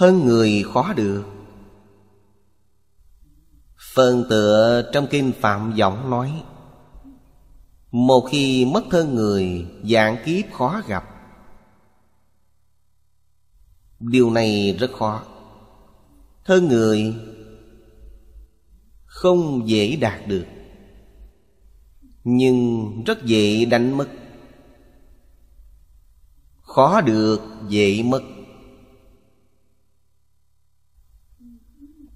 hơn người khó được phần tựa trong kinh phạm giọng nói một khi mất thân người dạng kiếp khó gặp điều này rất khó thân người không dễ đạt được nhưng rất dễ đánh mất khó được dễ mất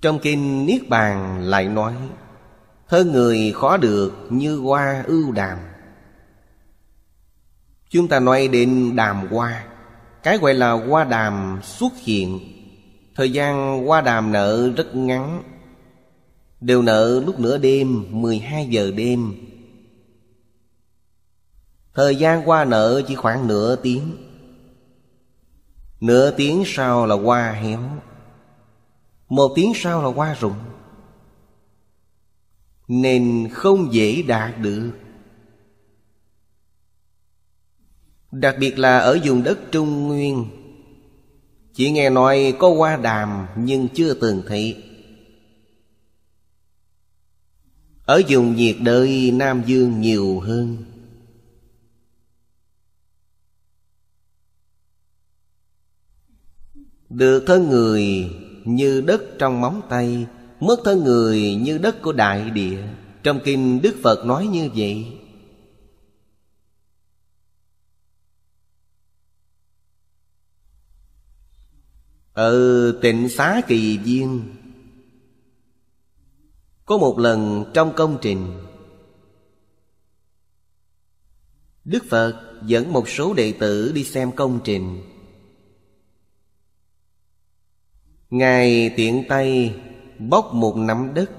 Trong kinh Niết Bàn lại nói Hơn người khó được như hoa ưu đàm Chúng ta nói đến đàm hoa Cái gọi là hoa đàm xuất hiện Thời gian hoa đàm nợ rất ngắn Đều nợ lúc nửa đêm 12 giờ đêm Thời gian qua nợ chỉ khoảng nửa tiếng Nửa tiếng sau là qua héo một tiếng sau là qua rụng Nên không dễ đạt được Đặc biệt là ở vùng đất Trung Nguyên Chỉ nghe nói có hoa đàm nhưng chưa từng thị Ở vùng nhiệt đới Nam Dương nhiều hơn Được thân người như đất trong móng tay Mất thân người như đất của đại địa Trong kinh Đức Phật nói như vậy Ở tịnh xá kỳ viên Có một lần trong công trình Đức Phật dẫn một số đệ tử đi xem công trình Ngài tiện tay bốc một nắm đất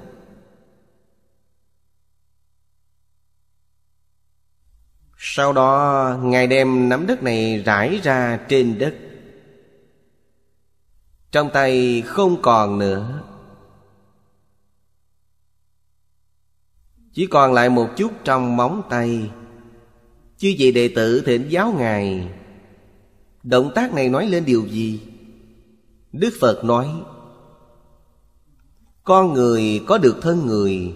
Sau đó Ngài đem nắm đất này rải ra trên đất Trong tay không còn nữa Chỉ còn lại một chút trong móng tay Chứ vị đệ tử thỉnh giáo Ngài Động tác này nói lên điều gì? đức phật nói con người có được thân người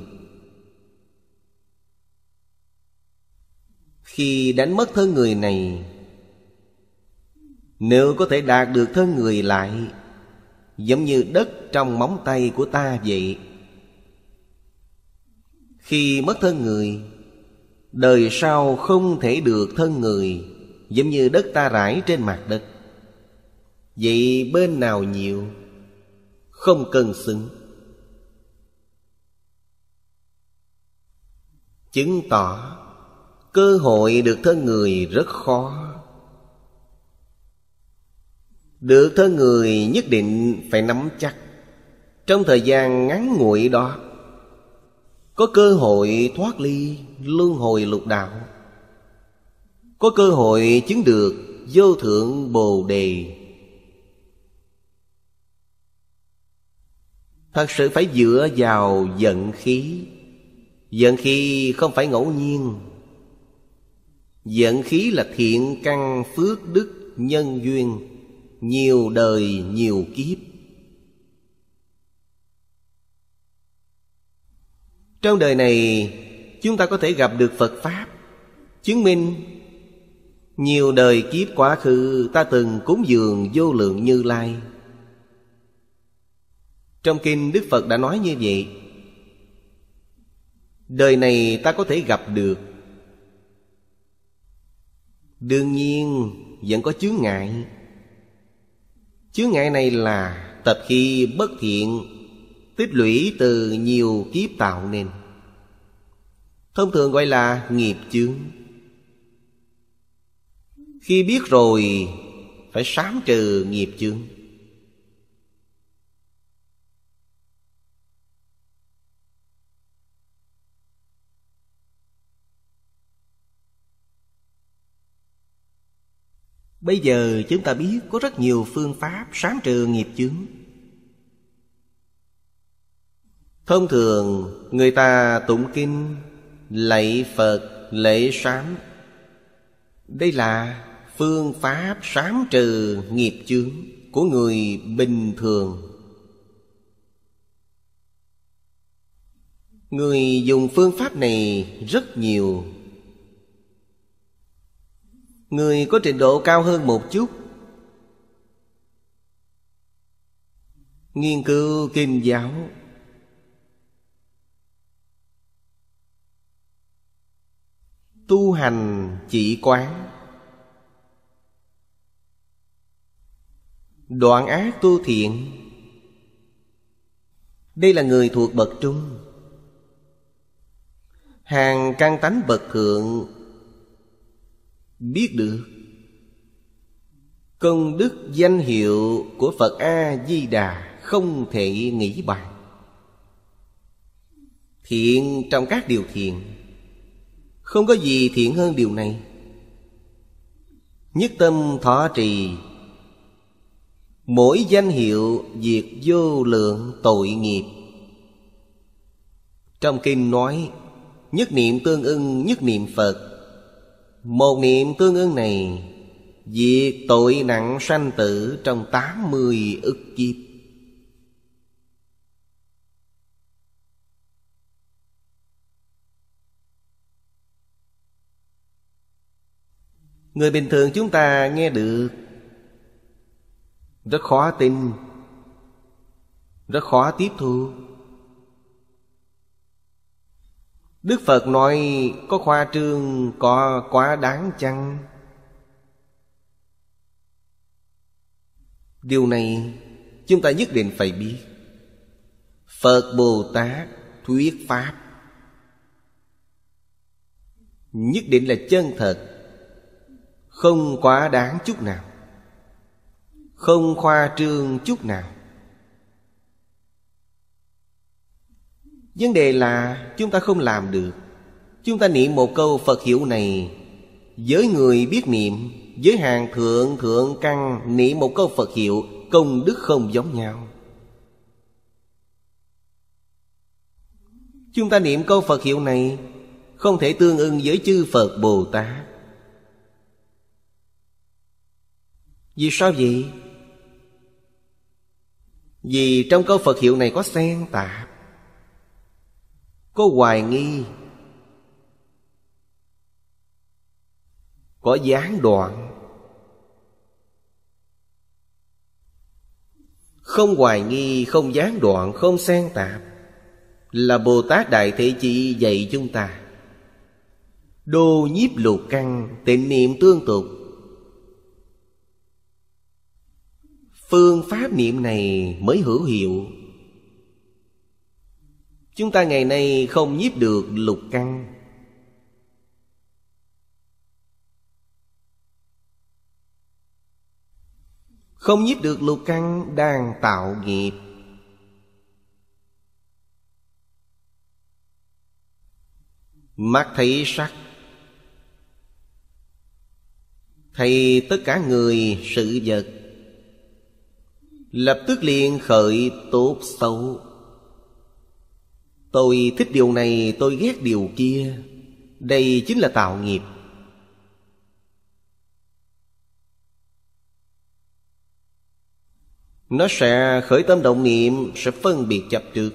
khi đánh mất thân người này nếu có thể đạt được thân người lại giống như đất trong móng tay của ta vậy khi mất thân người đời sau không thể được thân người giống như đất ta rải trên mặt đất Vậy bên nào nhiều Không cần xứng Chứng tỏ Cơ hội được thân người rất khó Được thân người nhất định phải nắm chắc Trong thời gian ngắn nguội đó Có cơ hội thoát ly luân hồi lục đạo Có cơ hội chứng được vô thượng bồ đề Thật sự phải dựa vào vận khí Vận khí không phải ngẫu nhiên Vận khí là thiện căn phước đức nhân duyên Nhiều đời nhiều kiếp Trong đời này chúng ta có thể gặp được Phật Pháp Chứng minh nhiều đời kiếp quá khứ ta từng cúng dường vô lượng như lai trong kinh Đức Phật đã nói như vậy Đời này ta có thể gặp được Đương nhiên vẫn có chướng ngại Chướng ngại này là tập khi bất thiện Tích lũy từ nhiều kiếp tạo nên Thông thường gọi là nghiệp chướng Khi biết rồi Phải sám trừ nghiệp chướng Bây giờ chúng ta biết có rất nhiều phương pháp sáng trừ nghiệp chướng Thông thường người ta tụng kinh Lạy Phật lễ sám Đây là phương pháp sám trừ nghiệp chướng Của người bình thường Người dùng phương pháp này rất nhiều người có trình độ cao hơn một chút nghiên cứu kinh giáo tu hành chỉ quán đoạn ác tu thiện đây là người thuộc bậc trung hàng căn tánh bậc thượng biết được công đức danh hiệu của phật a di đà không thể nghĩ bàn thiện trong các điều thiện không có gì thiện hơn điều này nhất tâm thọ trì mỗi danh hiệu diệt vô lượng tội nghiệp trong kinh nói nhất niệm tương ưng nhất niệm phật một niệm tương ưng này Diệt tội nặng sanh tử trong tám mươi ức kiếp Người bình thường chúng ta nghe được Rất khó tin Rất khó tiếp thu Đức Phật nói có khoa trương có quá đáng chăng? Điều này chúng ta nhất định phải biết. Phật Bồ Tát thuyết pháp nhất định là chân thật, không quá đáng chút nào, không khoa trương chút nào. vấn đề là chúng ta không làm được chúng ta niệm một câu phật hiệu này với người biết niệm với hàng thượng thượng căn niệm một câu phật hiệu công đức không giống nhau chúng ta niệm câu phật hiệu này không thể tương ưng với chư phật bồ tát vì sao vậy vì trong câu phật hiệu này có xen tạp có hoài nghi có gián đoạn không hoài nghi không gián đoạn không xen tạp là bồ tát đại thế Chi dạy chúng ta đô nhiếp lục căn tịnh niệm tương tục phương pháp niệm này mới hữu hiệu Chúng ta ngày nay không nhiếp được lục căn Không nhiếp được lục căn đang tạo nghiệp Mắt thấy sắc Thấy tất cả người sự vật Lập tức liền khởi tốt xấu Tôi thích điều này tôi ghét điều kia Đây chính là tạo nghiệp Nó sẽ khởi tâm động niệm Sẽ phân biệt chập trượt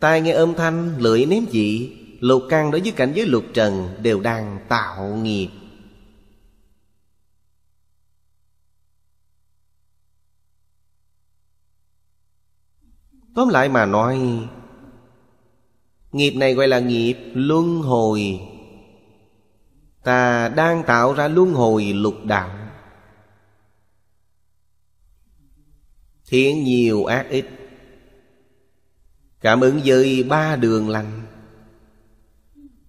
Tai nghe âm thanh, lưỡi nếm vị Lục căn đối với cảnh giới lục trần Đều đang tạo nghiệp Tóm lại mà nói Nghiệp này gọi là nghiệp luân hồi Ta đang tạo ra luân hồi lục đạo Thiện nhiều ác ít Cảm ứng với ba đường lành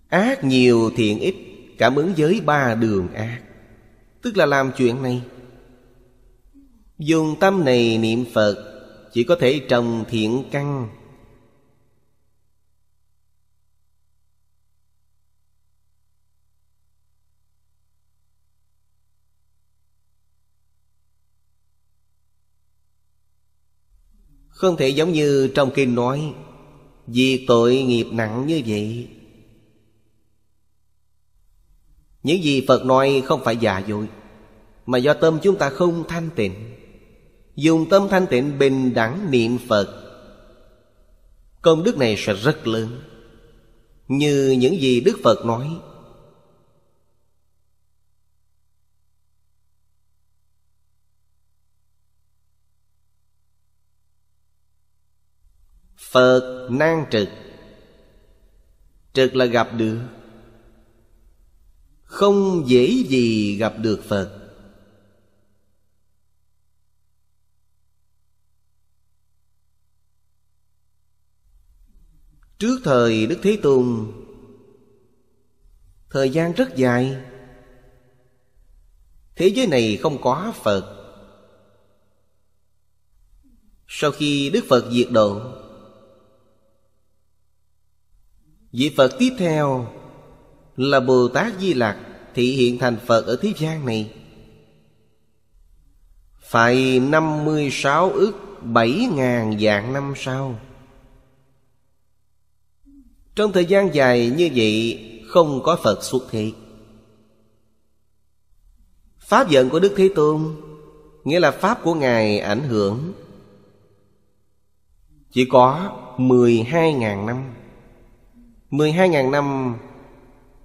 Ác nhiều thiện ít Cảm ứng với ba đường ác Tức là làm chuyện này Dùng tâm này niệm Phật Chỉ có thể trồng thiện căn Không thể giống như trong kinh nói Vì tội nghiệp nặng như vậy Những gì Phật nói không phải giả dối Mà do tâm chúng ta không thanh tịnh Dùng tâm thanh tịnh bình đẳng niệm Phật Công đức này sẽ rất lớn Như những gì Đức Phật nói Phật nan trực Trực là gặp được Không dễ gì gặp được Phật Trước thời Đức Thế Tôn Thời gian rất dài Thế giới này không có Phật Sau khi Đức Phật diệt độ Vị Phật tiếp theo là Bồ Tát Di Lặc thị hiện thành Phật ở thế gian này. Phải 56 ước 7 ngàn dạng năm sau. Trong thời gian dài như vậy không có Phật xuất hiện. Pháp giận của Đức Thế Tôn nghĩa là pháp của Ngài ảnh hưởng chỉ có 12 ngàn năm. 12.000 năm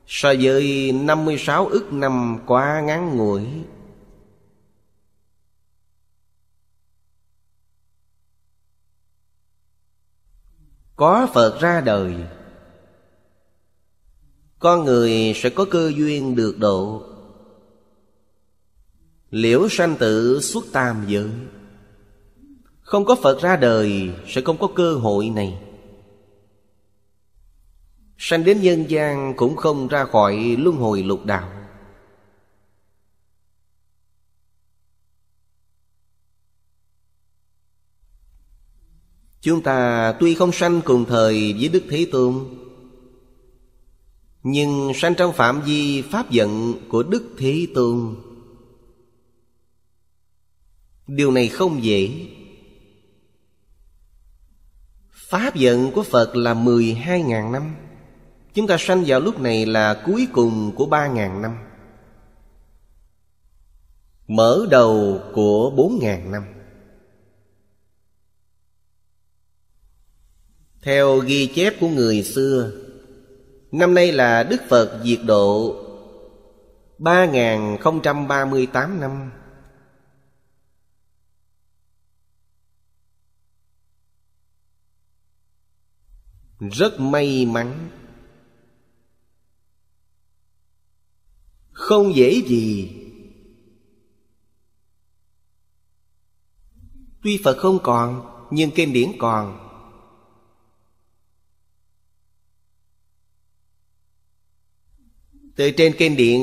so với 56 ức năm quá ngắn ngủi. Có Phật ra đời Con người sẽ có cơ duyên được độ Liễu sanh tử xuất tam giới Không có Phật ra đời Sẽ không có cơ hội này sanh đến nhân gian cũng không ra khỏi luân hồi lục đạo chúng ta tuy không sanh cùng thời với đức thế tôn nhưng sanh trong phạm vi pháp giận của đức thế tôn điều này không dễ pháp giận của phật là mười hai ngàn năm Chúng ta sanh vào lúc này là cuối cùng của ba ngàn năm Mở đầu của bốn ngàn năm Theo ghi chép của người xưa Năm nay là Đức Phật diệt độ 3038 năm Rất may mắn không dễ gì tuy phật không còn nhưng kinh điển còn từ trên kinh điển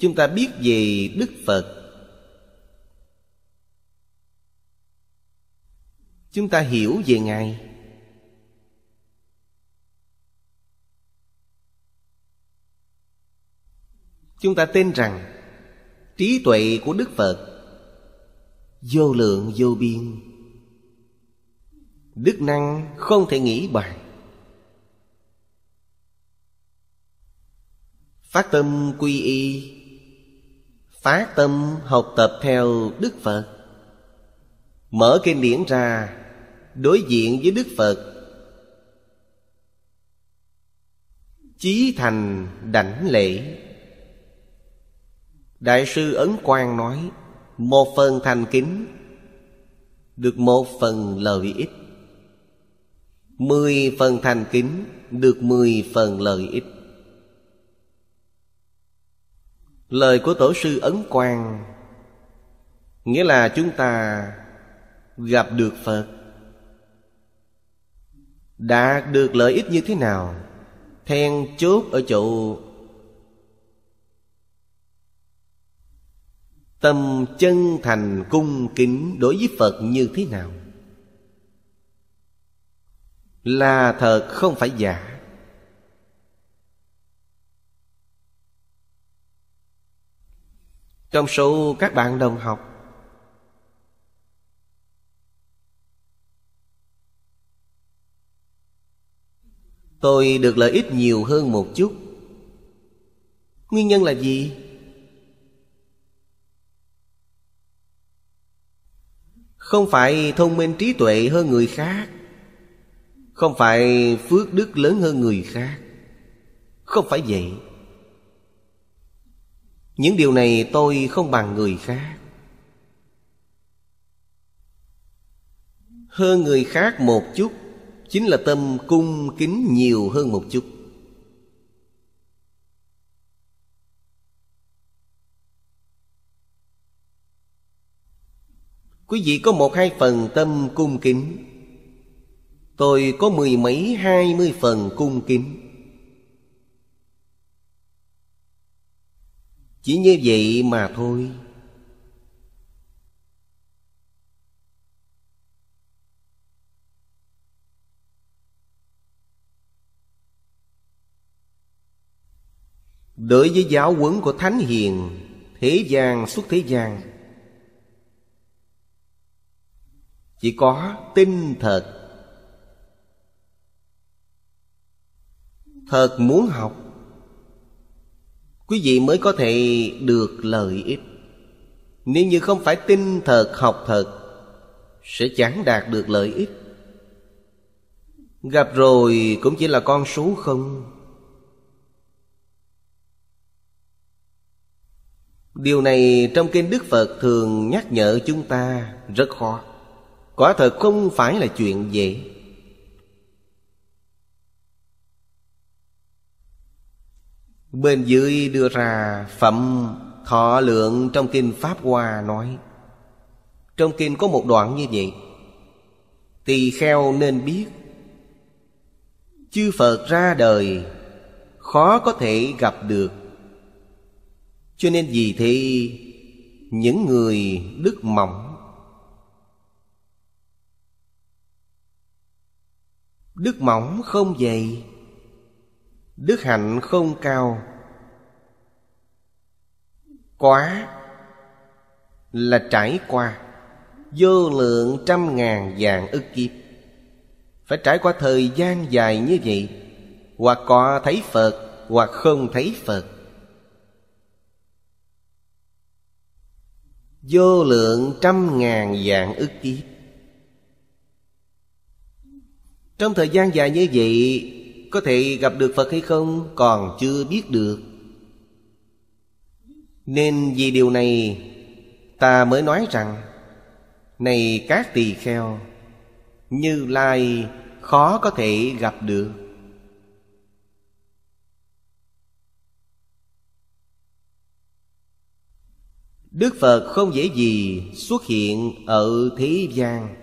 chúng ta biết về đức phật chúng ta hiểu về ngài chúng ta tin rằng trí tuệ của đức phật vô lượng vô biên đức năng không thể nghĩ bàn phát tâm quy y phát tâm học tập theo đức phật mở kinh điển ra đối diện với đức phật chí thành đảnh lễ Đại sư Ấn Quang nói Một phần thành kính Được một phần lợi ích Mười phần thành kính Được mười phần lợi ích Lời của Tổ sư Ấn Quang Nghĩa là chúng ta gặp được Phật Đạt được lợi ích như thế nào Then chốt ở chỗ tâm chân thành cung kính đối với phật như thế nào là thật không phải giả trong số các bạn đồng học tôi được lợi ích nhiều hơn một chút nguyên nhân là gì không phải thông minh trí tuệ hơn người khác không phải phước đức lớn hơn người khác không phải vậy những điều này tôi không bằng người khác hơn người khác một chút chính là tâm cung kính nhiều hơn một chút Quý vị có một hai phần tâm cung kính Tôi có mười mấy hai mươi phần cung kính Chỉ như vậy mà thôi Đối với giáo huấn của Thánh Hiền Thế gian suốt thế gian chỉ có tin thật thật muốn học quý vị mới có thể được lợi ích nếu như không phải tin thật học thật sẽ chẳng đạt được lợi ích gặp rồi cũng chỉ là con số không điều này trong kinh đức phật thường nhắc nhở chúng ta rất khó Quả thật không phải là chuyện dễ Bên dưới đưa ra phẩm thọ lượng trong kinh Pháp Hoa nói Trong kinh có một đoạn như vậy Tỳ kheo nên biết Chư Phật ra đời Khó có thể gặp được Cho nên vì thế Những người đức mỏng đức mỏng không dày đức hạnh không cao quá là trải qua vô lượng trăm ngàn vàng ức kiếp phải trải qua thời gian dài như vậy hoặc có thấy phật hoặc không thấy phật vô lượng trăm ngàn vạn ức kiếp Trong thời gian dài như vậy Có thể gặp được Phật hay không Còn chưa biết được Nên vì điều này Ta mới nói rằng Này các tỳ kheo Như Lai khó có thể gặp được Đức Phật không dễ gì xuất hiện ở thế gian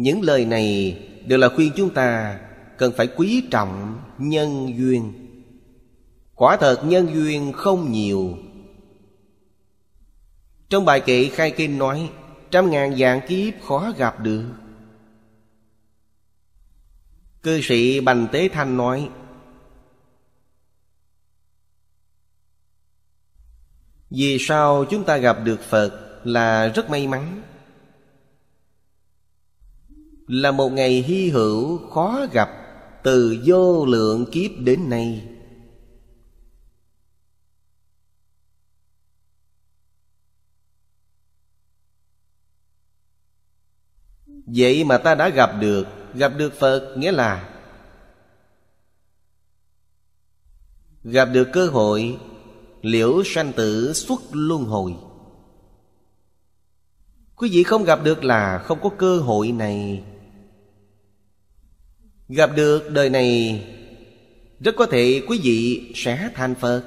những lời này đều là khuyên chúng ta cần phải quý trọng nhân duyên quả thật nhân duyên không nhiều trong bài kệ khai kinh nói trăm ngàn dạng kiếp khó gặp được cư sĩ bành tế thanh nói vì sao chúng ta gặp được phật là rất may mắn là một ngày hy hữu khó gặp từ vô lượng kiếp đến nay vậy mà ta đã gặp được gặp được phật nghĩa là gặp được cơ hội liễu sanh tử xuất luân hồi quý vị không gặp được là không có cơ hội này Gặp được đời này Rất có thể quý vị sẽ thành Phật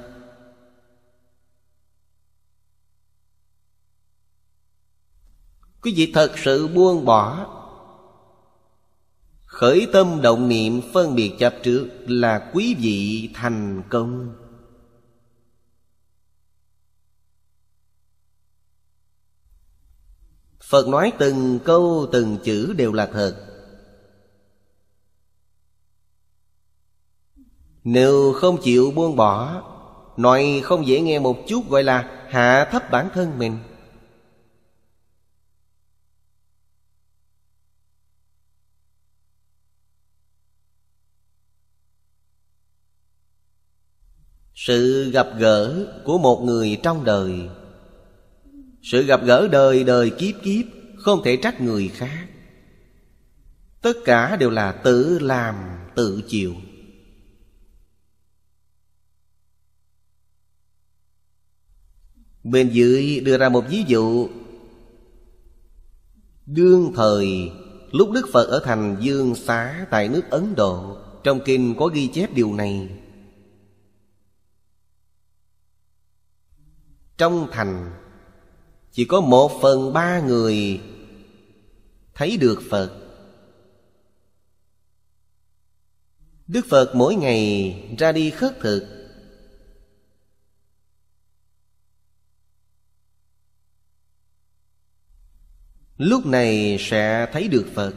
Quý vị thật sự buông bỏ Khởi tâm động niệm phân biệt chấp trước là quý vị thành công Phật nói từng câu từng chữ đều là thật Nếu không chịu buông bỏ Nói không dễ nghe một chút gọi là hạ thấp bản thân mình Sự gặp gỡ của một người trong đời Sự gặp gỡ đời đời kiếp kiếp Không thể trách người khác Tất cả đều là tự làm tự chịu bên dưới đưa ra một ví dụ đương thời lúc đức phật ở thành dương xá tại nước ấn độ trong kinh có ghi chép điều này trong thành chỉ có một phần ba người thấy được phật đức phật mỗi ngày ra đi khất thực lúc này sẽ thấy được phật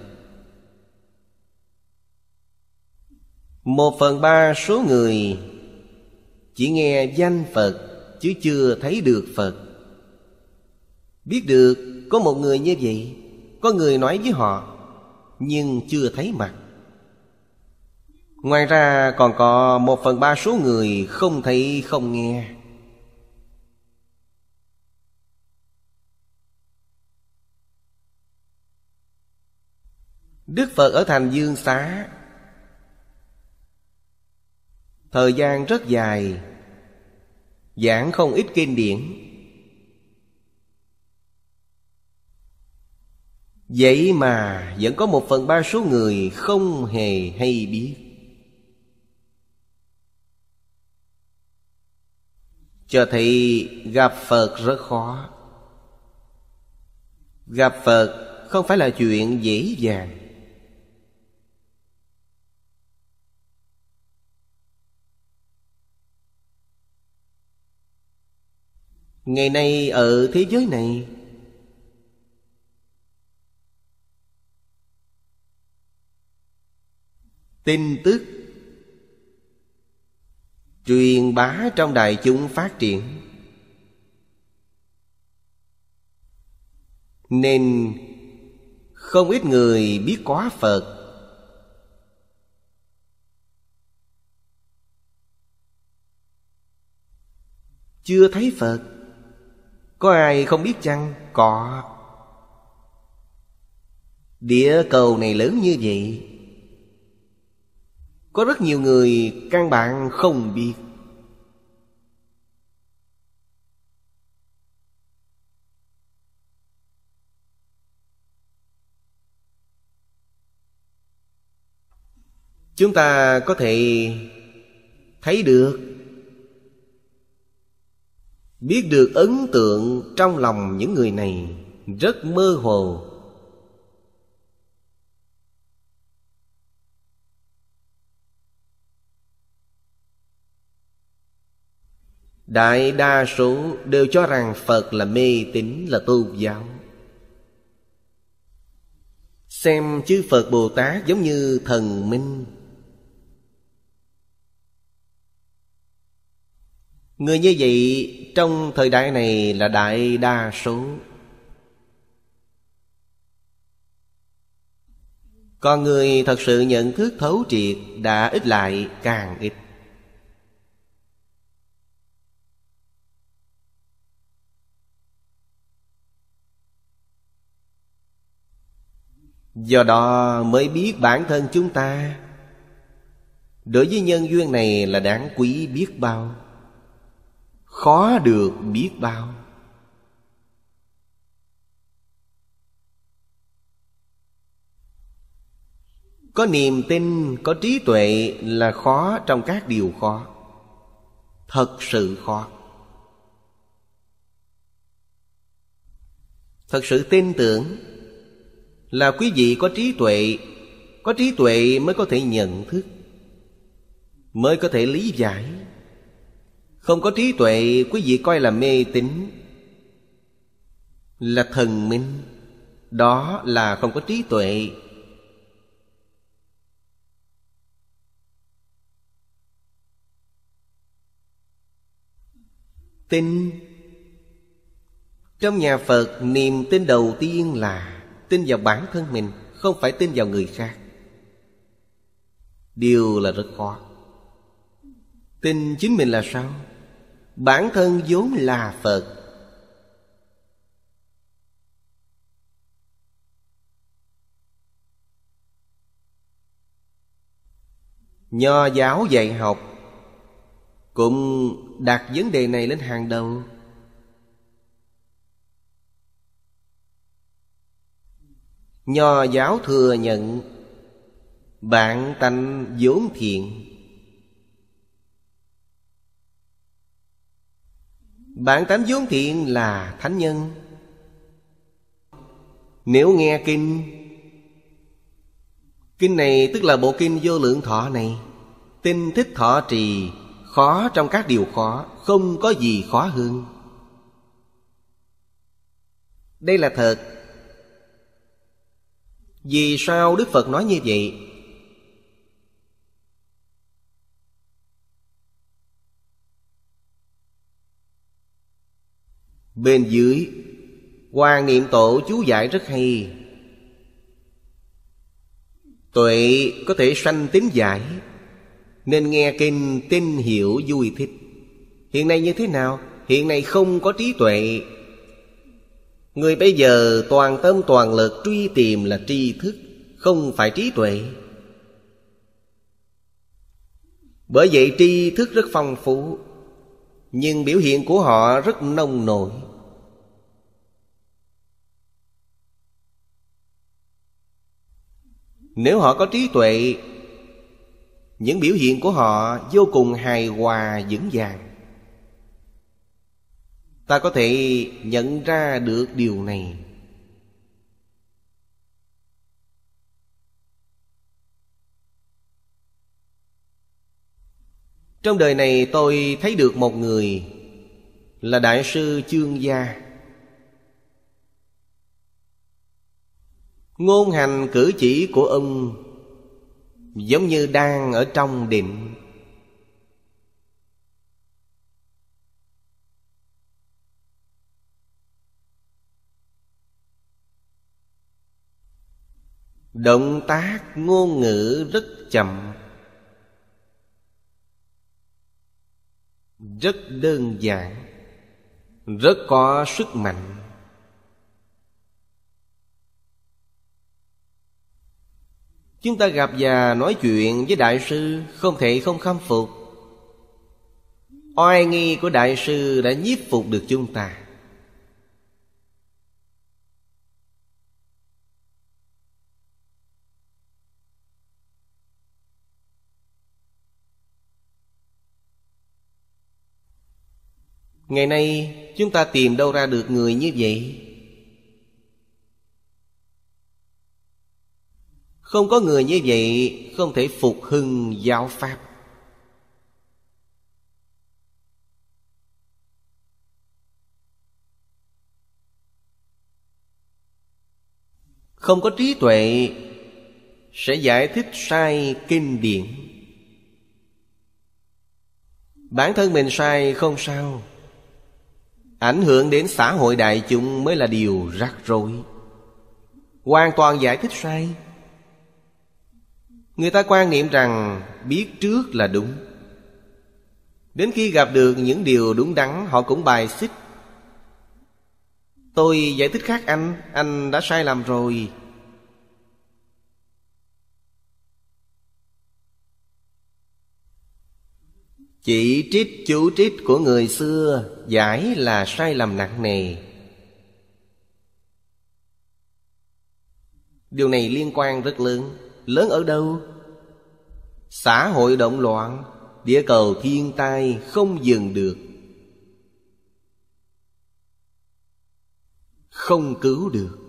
một phần ba số người chỉ nghe danh phật chứ chưa thấy được phật biết được có một người như vậy có người nói với họ nhưng chưa thấy mặt ngoài ra còn có một phần ba số người không thấy không nghe Đức Phật ở thành Dương Xá Thời gian rất dài Giảng không ít kinh điển Vậy mà vẫn có một phần ba số người không hề hay biết Cho thấy gặp Phật rất khó Gặp Phật không phải là chuyện dễ dàng ngày nay ở thế giới này tin tức truyền bá trong đại chúng phát triển nên không ít người biết quá phật chưa thấy phật có ai không biết chăng? Có Địa cầu này lớn như vậy Có rất nhiều người căn bản không biết Chúng ta có thể thấy được biết được ấn tượng trong lòng những người này rất mơ hồ đại đa số đều cho rằng phật là mê tín là tôn giáo xem chư phật bồ tát giống như thần minh Người như vậy trong thời đại này là đại đa số Còn người thật sự nhận thức thấu triệt đã ít lại càng ít Do đó mới biết bản thân chúng ta Đối với nhân duyên này là đáng quý biết bao khó được biết bao có niềm tin có trí tuệ là khó trong các điều khó thật sự khó thật sự tin tưởng là quý vị có trí tuệ có trí tuệ mới có thể nhận thức mới có thể lý giải không có trí tuệ quý vị coi là mê tín Là thần minh Đó là không có trí tuệ Tin Trong nhà Phật niềm tin đầu tiên là Tin vào bản thân mình Không phải tin vào người khác Điều là rất khó Tin chính mình là sao bản thân vốn là phật nho giáo dạy học cũng đặt vấn đề này lên hàng đầu nho giáo thừa nhận bạn tánh vốn thiện bản tánh vốn thiện là thánh nhân Nếu nghe kinh Kinh này tức là bộ kinh vô lượng thọ này Tinh thích thọ trì Khó trong các điều khó Không có gì khó hơn Đây là thật Vì sao Đức Phật nói như vậy Bên dưới Hoàng niệm tổ chú giải rất hay Tuệ có thể sanh tính giải Nên nghe kinh tin hiểu vui thích Hiện nay như thế nào? Hiện nay không có trí tuệ Người bây giờ toàn tâm toàn lực truy tìm là tri thức Không phải trí tuệ Bởi vậy tri thức rất phong phú nhưng biểu hiện của họ rất nông nổi nếu họ có trí tuệ những biểu hiện của họ vô cùng hài hòa vững vàng ta có thể nhận ra được điều này trong đời này tôi thấy được một người là đại sư chương gia ngôn hành cử chỉ của ông giống như đang ở trong định động tác ngôn ngữ rất chậm rất đơn giản rất có sức mạnh chúng ta gặp và nói chuyện với đại sư không thể không khâm phục oai nghi của đại sư đã nhiếp phục được chúng ta ngày nay chúng ta tìm đâu ra được người như vậy không có người như vậy không thể phục hưng giáo pháp không có trí tuệ sẽ giải thích sai kinh điển bản thân mình sai không sao ảnh hưởng đến xã hội đại chúng mới là điều rắc rối hoàn toàn giải thích sai người ta quan niệm rằng biết trước là đúng đến khi gặp được những điều đúng đắn họ cũng bài xích tôi giải thích khác anh anh đã sai lầm rồi Chỉ trích chủ trích của người xưa Giải là sai lầm nặng nề Điều này liên quan rất lớn Lớn ở đâu? Xã hội động loạn Địa cầu thiên tai không dừng được Không cứu được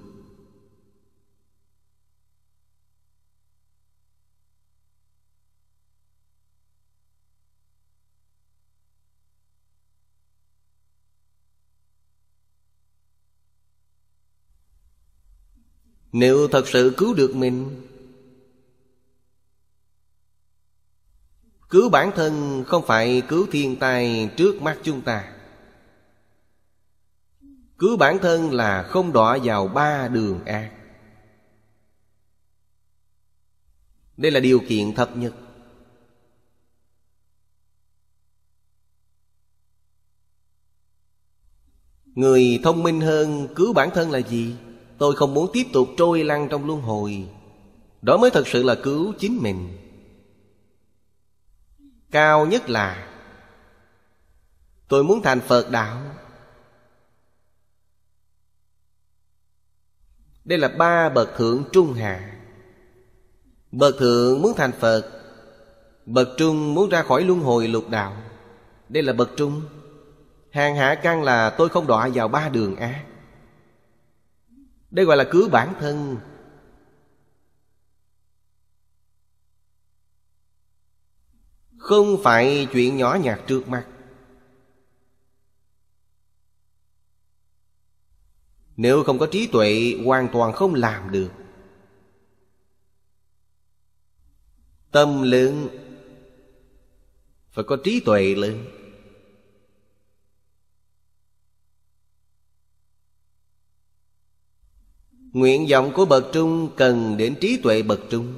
Nếu thật sự cứu được mình Cứu bản thân không phải cứu thiên tai trước mắt chúng ta Cứu bản thân là không đọa vào ba đường ác Đây là điều kiện thấp nhất Người thông minh hơn cứu bản thân là gì? Tôi không muốn tiếp tục trôi lăn trong luân hồi Đó mới thật sự là cứu chính mình Cao nhất là Tôi muốn thành Phật Đạo Đây là ba bậc thượng trung hạ Bậc thượng muốn thành Phật Bậc trung muốn ra khỏi luân hồi lục đạo Đây là bậc trung Hàng hạ căn là tôi không đọa vào ba đường ác đây gọi là cứu bản thân Không phải chuyện nhỏ nhặt trước mặt Nếu không có trí tuệ hoàn toàn không làm được Tâm lượng Phải có trí tuệ lớn Nguyện vọng của bậc trung cần đến trí tuệ bậc trung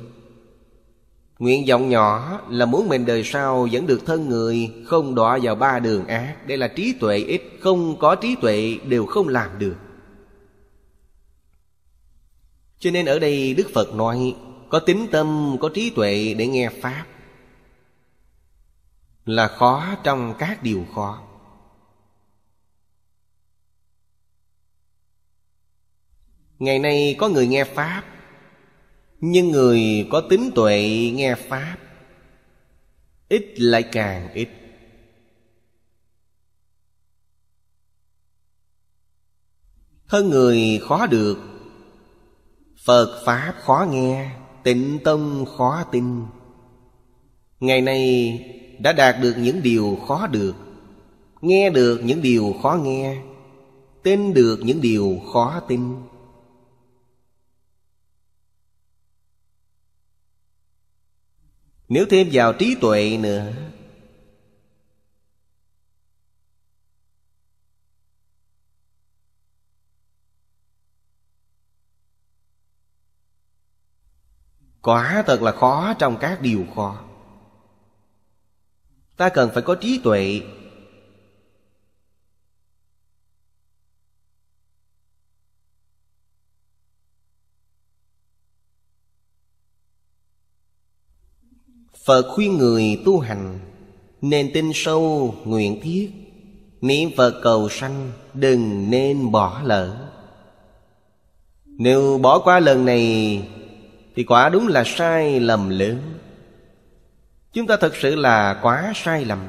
Nguyện vọng nhỏ là muốn mình đời sau vẫn được thân người Không đọa vào ba đường ác Đây là trí tuệ ít Không có trí tuệ đều không làm được Cho nên ở đây Đức Phật nói Có tính tâm, có trí tuệ để nghe Pháp Là khó trong các điều khó ngày nay có người nghe pháp nhưng người có tính tuệ nghe pháp ít lại càng ít hơn người khó được phật pháp khó nghe tịnh tâm khó tin ngày nay đã đạt được những điều khó được nghe được những điều khó nghe tin được những điều khó tin Nếu thêm vào trí tuệ nữa Quả thật là khó trong các điều khó Ta cần phải có trí tuệ Phật khuyên người tu hành Nên tin sâu nguyện thiết Niệm Phật cầu sanh Đừng nên bỏ lỡ Nếu bỏ qua lần này Thì quả đúng là sai lầm lớn Chúng ta thật sự là quá sai lầm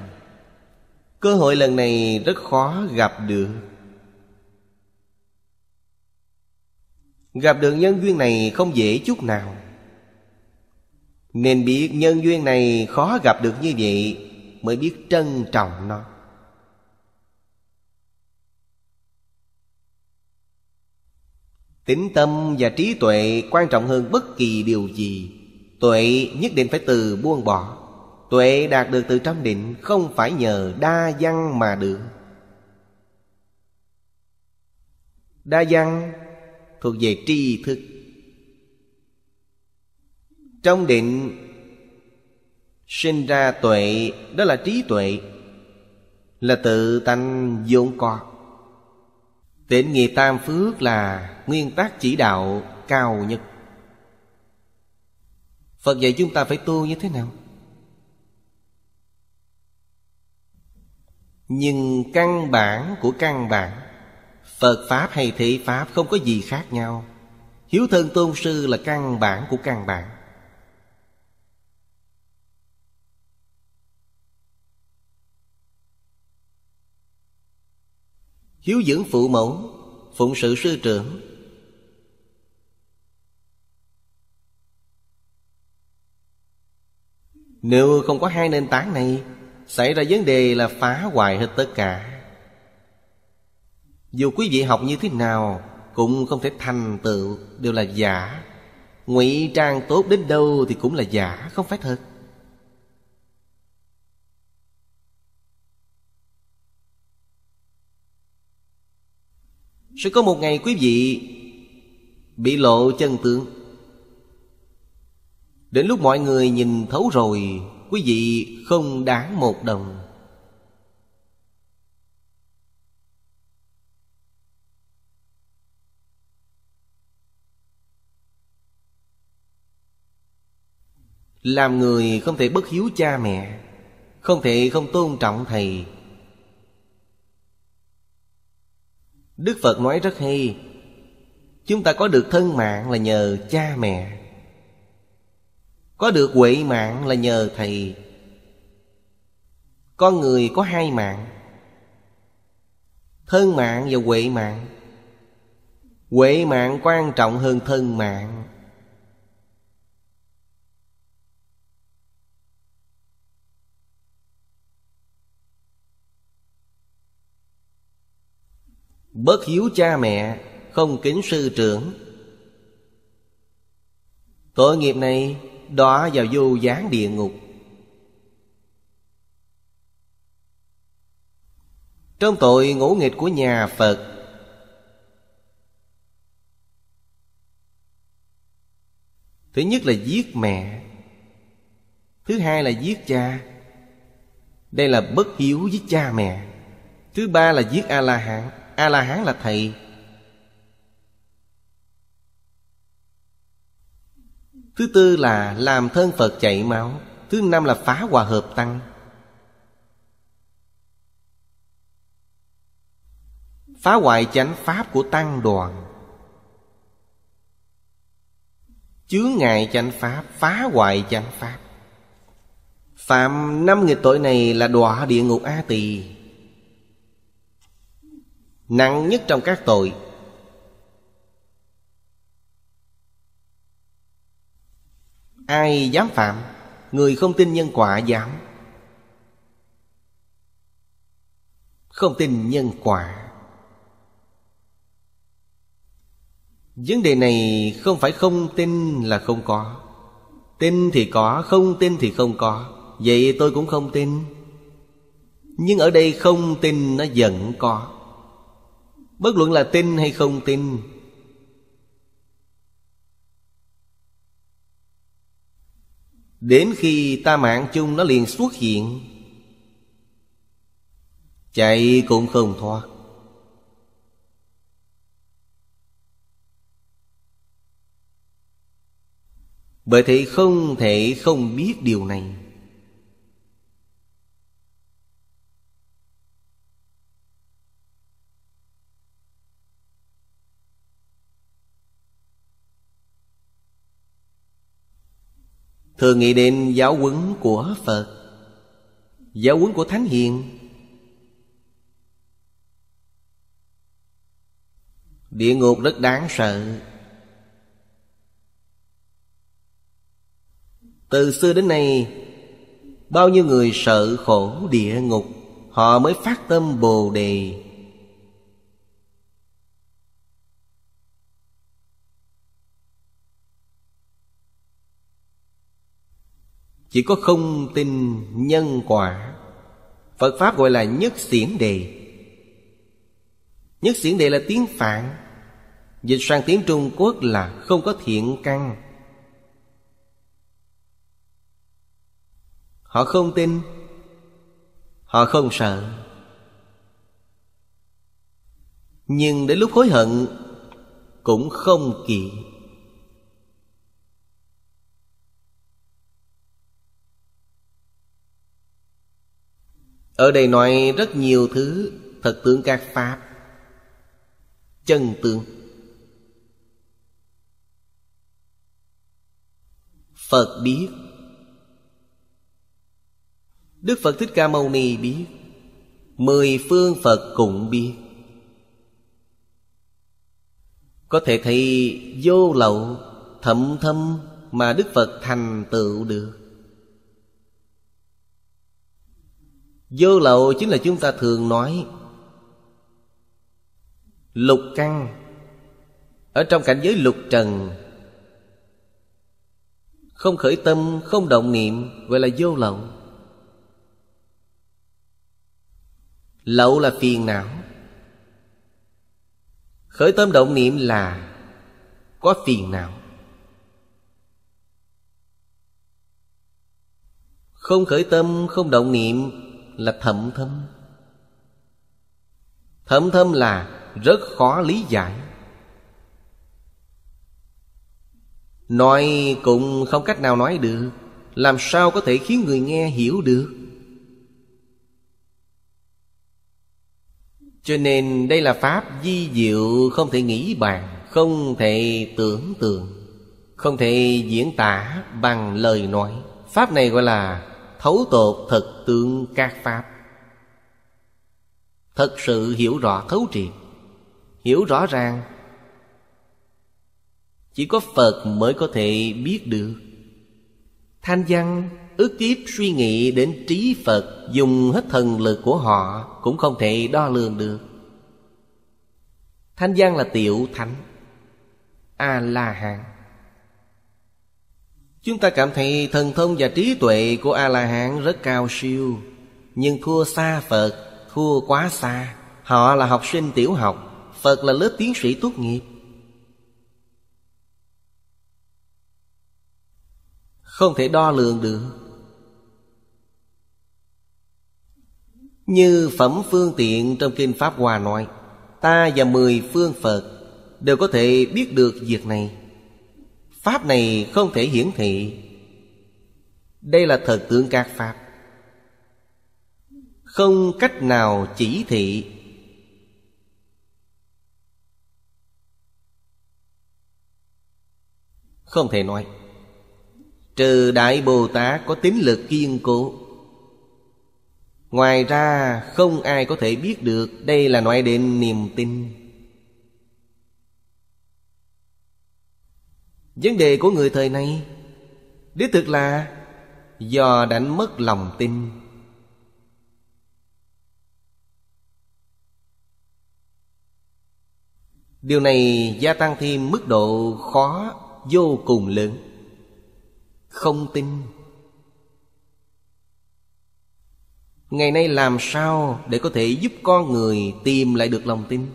Cơ hội lần này rất khó gặp được Gặp được nhân duyên này không dễ chút nào nên biết nhân duyên này khó gặp được như vậy Mới biết trân trọng nó Tính tâm và trí tuệ quan trọng hơn bất kỳ điều gì Tuệ nhất định phải từ buông bỏ Tuệ đạt được từ trong định không phải nhờ đa văn mà được Đa văn thuộc về tri thức trong định sinh ra tuệ đó là trí tuệ là tự tánh vốn có tịnh nghiệp tam phước là nguyên tắc chỉ đạo cao nhất phật dạy chúng ta phải tu như thế nào nhưng căn bản của căn bản phật pháp hay thị pháp không có gì khác nhau hiếu thân tôn sư là căn bản của căn bản hiếu dưỡng phụ mẫu phụng sự sư trưởng nếu không có hai nền tảng này xảy ra vấn đề là phá hoại hết tất cả dù quý vị học như thế nào cũng không thể thành tựu đều là giả ngụy trang tốt đến đâu thì cũng là giả không phải thật sẽ có một ngày quý vị bị lộ chân tướng đến lúc mọi người nhìn thấu rồi quý vị không đáng một đồng làm người không thể bất hiếu cha mẹ không thể không tôn trọng thầy đức phật nói rất hay chúng ta có được thân mạng là nhờ cha mẹ có được huệ mạng là nhờ thầy con người có hai mạng thân mạng và huệ mạng huệ mạng quan trọng hơn thân mạng Bất hiếu cha mẹ Không kính sư trưởng Tội nghiệp này Đọa vào vô gián địa ngục Trong tội ngũ nghịch của nhà Phật Thứ nhất là giết mẹ Thứ hai là giết cha Đây là bất hiếu với cha mẹ Thứ ba là giết A-la-hán a la hán là thầy thứ tư là làm thân phật chạy máu thứ năm là phá hòa hợp tăng phá hoại chánh pháp của tăng đoàn chướng ngại chánh pháp phá hoại chánh pháp phạm năm nghịch tội này là đọa địa ngục a tỳ nặng nhất trong các tội ai dám phạm người không tin nhân quả dám không tin nhân quả vấn đề này không phải không tin là không có tin thì có không tin thì không có vậy tôi cũng không tin nhưng ở đây không tin nó vẫn có Bất luận là tin hay không tin Đến khi ta mạng chung nó liền xuất hiện Chạy cũng không thoát Bởi thế không thể không biết điều này thường nghĩ đến giáo huấn của phật giáo huấn của thánh hiền địa ngục rất đáng sợ từ xưa đến nay bao nhiêu người sợ khổ địa ngục họ mới phát tâm bồ đề chỉ có không tin nhân quả phật pháp gọi là nhất xiển đề nhất xiển đề là tiếng phạn dịch sang tiếng trung quốc là không có thiện căn họ không tin họ không sợ nhưng đến lúc hối hận cũng không kịp ở đây nói rất nhiều thứ thật tướng các pháp chân tướng phật biết đức phật thích ca mâu ni biết mười phương phật cũng biết có thể thấy vô lậu thậm thâm mà đức phật thành tựu được Vô lậu chính là chúng ta thường nói Lục căng Ở trong cảnh giới lục trần Không khởi tâm, không động niệm Gọi là vô lậu Lậu là phiền não Khởi tâm động niệm là Có phiền não Không khởi tâm, không động niệm là thậm thâm thậm thâm là rất khó lý giải nói cũng không cách nào nói được làm sao có thể khiến người nghe hiểu được cho nên đây là pháp di diệu không thể nghĩ bàn không thể tưởng tượng không thể diễn tả bằng lời nói pháp này gọi là thấu tột thật tướng các pháp thật sự hiểu rõ thấu triệt hiểu rõ ràng chỉ có phật mới có thể biết được thanh văn ước kiếp suy nghĩ đến trí phật dùng hết thần lực của họ cũng không thể đo lường được thanh văn là tiểu thánh a à la hán Chúng ta cảm thấy thần thông và trí tuệ của A-la-hán rất cao siêu Nhưng thua xa Phật, thua quá xa Họ là học sinh tiểu học, Phật là lớp tiến sĩ tốt nghiệp Không thể đo lường được Như phẩm phương tiện trong Kinh Pháp Hòa nói Ta và mười phương Phật đều có thể biết được việc này Pháp này không thể hiển thị Đây là thật tượng các Pháp Không cách nào chỉ thị Không thể nói Trừ Đại Bồ Tát có tính lực kiên cố Ngoài ra không ai có thể biết được Đây là nói đến niềm tin Vấn đề của người thời nay, Đích thực là Do đánh mất lòng tin Điều này gia tăng thêm mức độ khó vô cùng lớn Không tin Ngày nay làm sao để có thể giúp con người tìm lại được lòng tin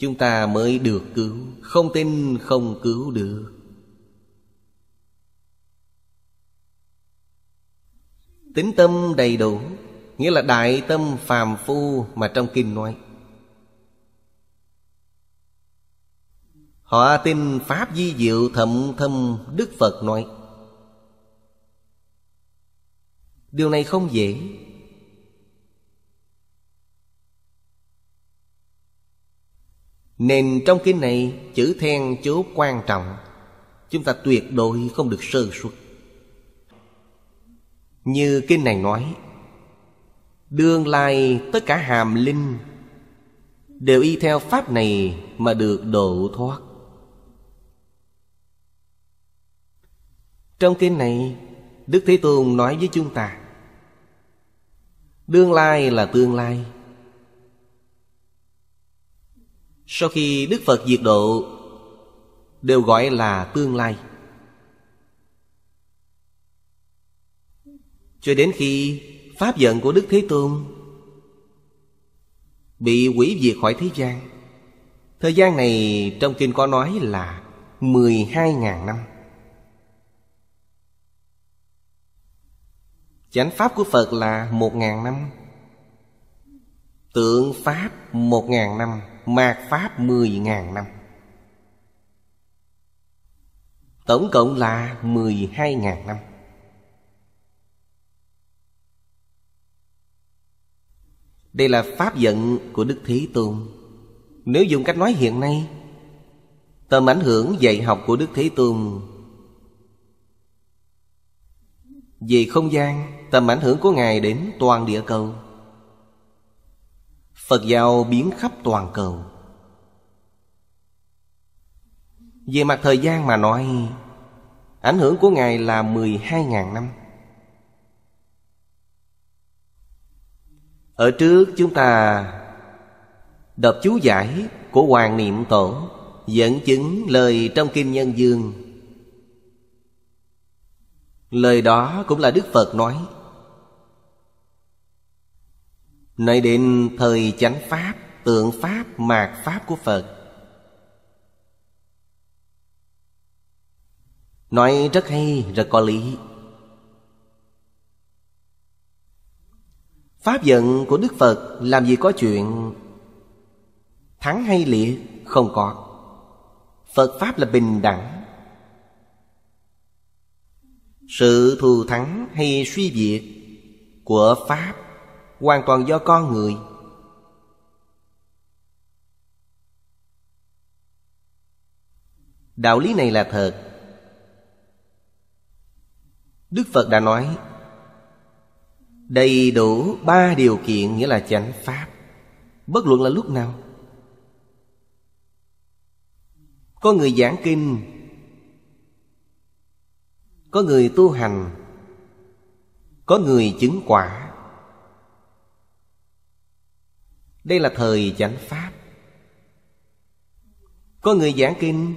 chúng ta mới được cứu không tin không cứu được tính tâm đầy đủ nghĩa là đại tâm phàm phu mà trong kinh nói họ tin pháp di diệu thậm thâm đức phật nói điều này không dễ Nên trong kinh này chữ then chốt quan trọng Chúng ta tuyệt đối không được sơ suất Như kinh này nói Đương lai tất cả hàm linh Đều y theo pháp này mà được độ thoát Trong kinh này Đức Thế Tôn nói với chúng ta Đương lai là tương lai sau khi đức phật diệt độ đều gọi là tương lai cho đến khi pháp giận của đức thế tôn bị quỷ diệt khỏi thế gian thời gian này trong kinh có nói là mười hai ngàn năm Chánh pháp của Phật là một ngàn năm Tượng pháp một ngàn năm mạt pháp mười ngàn năm Tổng cộng là mười hai ngàn năm Đây là pháp giận của Đức Thế Tôn Nếu dùng cách nói hiện nay Tầm ảnh hưởng dạy học của Đức Thế Tôn Về không gian Tầm ảnh hưởng của Ngài đến toàn địa cầu Phật giáo biến khắp toàn cầu Về mặt thời gian mà nói Ảnh hưởng của Ngài là 12.000 năm Ở trước chúng ta Đọc chú giải của Hoàng Niệm Tổ Dẫn chứng lời trong Kim Nhân Dương Lời đó cũng là Đức Phật nói Nói đến thời chánh pháp Tượng pháp, mạt pháp của Phật Nói rất hay, rất có lý Pháp giận của Đức Phật làm gì có chuyện Thắng hay lịa không có Phật Pháp là bình đẳng Sự thù thắng hay suy diệt của Pháp hoàn toàn do con người đạo lý này là thật đức phật đã nói đầy đủ ba điều kiện nghĩa là chánh pháp bất luận là lúc nào có người giảng kinh có người tu hành có người chứng quả Đây là thời giảng Pháp Có người giảng kinh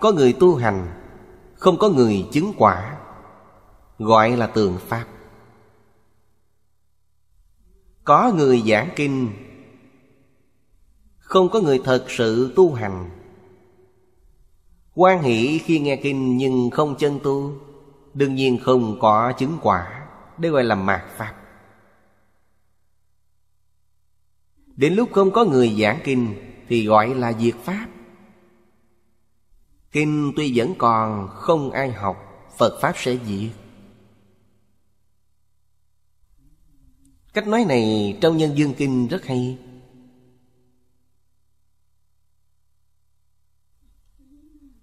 Có người tu hành Không có người chứng quả Gọi là tường Pháp Có người giảng kinh Không có người thật sự tu hành Quan hỷ khi nghe kinh nhưng không chân tu Đương nhiên không có chứng quả đây gọi là mạt Pháp Đến lúc không có người giảng kinh Thì gọi là diệt pháp Kinh tuy vẫn còn không ai học Phật Pháp sẽ diệt Cách nói này trong nhân dương kinh rất hay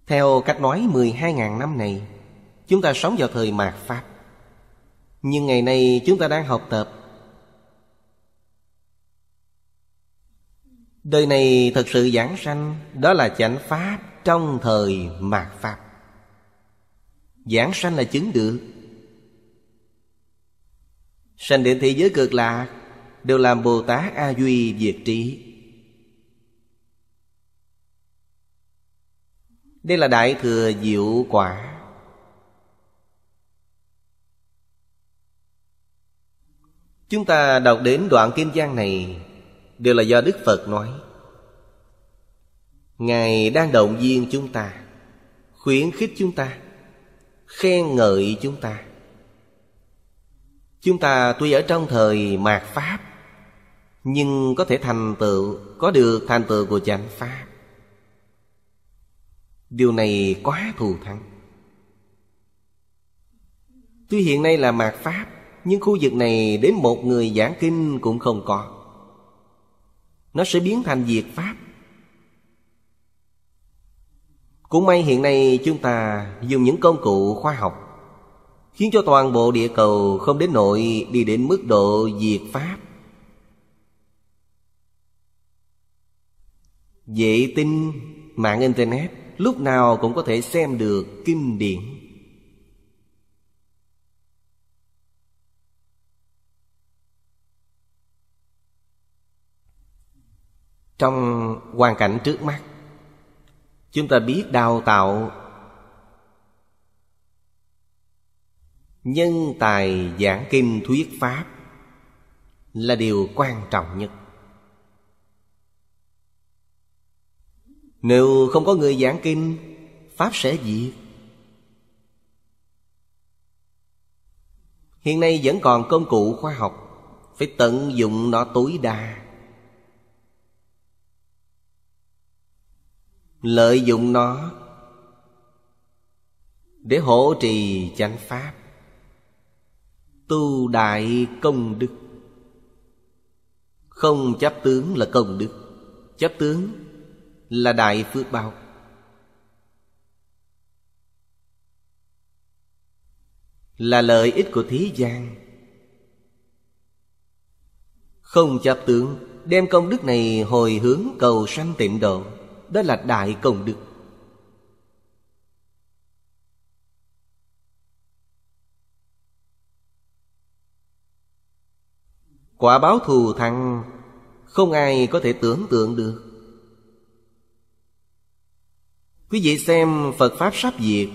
Theo cách nói 12.000 năm này Chúng ta sống vào thời mạt Pháp Nhưng ngày nay chúng ta đang học tập Đời này thật sự giảng sanh Đó là chánh pháp trong thời mạt Pháp Giảng sanh là chứng được Sanh đến thế giới cực lạc Đều làm Bồ Tát A Duy diệt trí Đây là Đại Thừa Diệu Quả Chúng ta đọc đến đoạn kinh giang này đều là do đức phật nói ngài đang động viên chúng ta khuyến khích chúng ta khen ngợi chúng ta chúng ta tuy ở trong thời mạt pháp nhưng có thể thành tựu có được thành tựu của chánh pháp điều này quá thù thắng tuy hiện nay là mạt pháp nhưng khu vực này đến một người giảng kinh cũng không có nó sẽ biến thành diệt pháp cũng may hiện nay chúng ta dùng những công cụ khoa học khiến cho toàn bộ địa cầu không đến nội đi đến mức độ diệt pháp vệ tinh mạng internet lúc nào cũng có thể xem được kinh điển trong hoàn cảnh trước mắt chúng ta biết đào tạo nhân tài giảng kinh thuyết pháp là điều quan trọng nhất nếu không có người giảng kinh pháp sẽ diệt hiện nay vẫn còn công cụ khoa học phải tận dụng nó tối đa lợi dụng nó để hỗ trì chánh pháp tu đại công đức không chấp tướng là công đức chấp tướng là đại phước bao, là lợi ích của thế gian không chấp tướng đem công đức này hồi hướng cầu sanh tịnh độ đó là đại công đức quả báo thù thăng không ai có thể tưởng tượng được quý vị xem phật pháp sắp diệt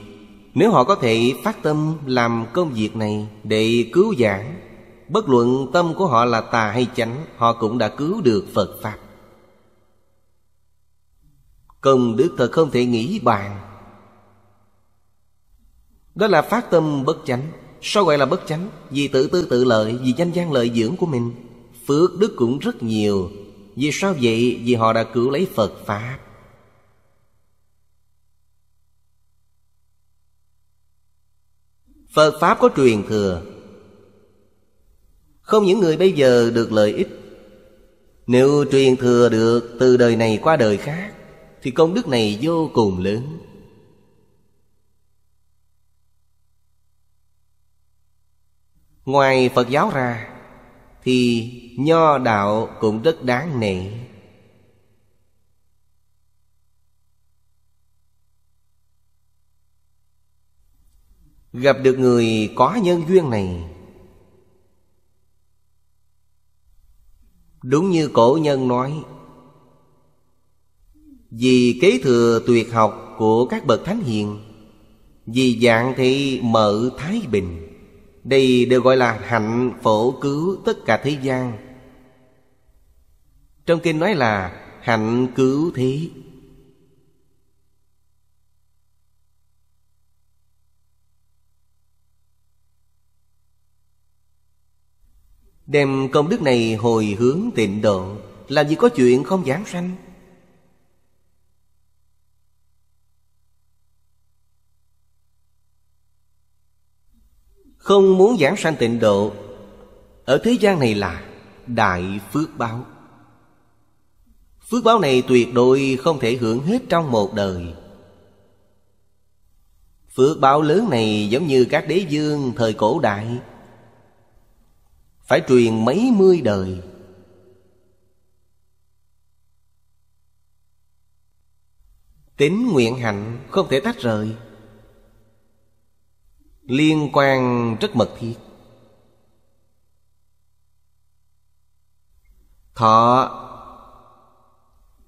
nếu họ có thể phát tâm làm công việc này để cứu giảng bất luận tâm của họ là tà hay chánh họ cũng đã cứu được phật pháp công đức thật không thể nghĩ bàn đó là phát tâm bất chánh sao gọi là bất chánh vì tự tư tự lợi vì danh gian lợi dưỡng của mình phước đức cũng rất nhiều vì sao vậy vì họ đã cứu lấy phật pháp phật pháp có truyền thừa không những người bây giờ được lợi ích nếu truyền thừa được từ đời này qua đời khác thì công đức này vô cùng lớn ngoài phật giáo ra thì nho đạo cũng rất đáng nể gặp được người có nhân duyên này đúng như cổ nhân nói vì kế thừa tuyệt học của các bậc thánh hiền Vì dạng thì mở thái bình Đây đều gọi là hạnh phổ cứu tất cả thế gian Trong kinh nói là hạnh cứu thế Đem công đức này hồi hướng tịnh độ Làm gì có chuyện không giảng sanh Không muốn giảng sanh tịnh độ Ở thế gian này là Đại Phước Báo Phước báo này tuyệt đối không thể hưởng hết trong một đời Phước báo lớn này giống như các đế dương thời cổ đại Phải truyền mấy mươi đời Tính nguyện hạnh không thể tách rời liên quan rất mật thiết thọ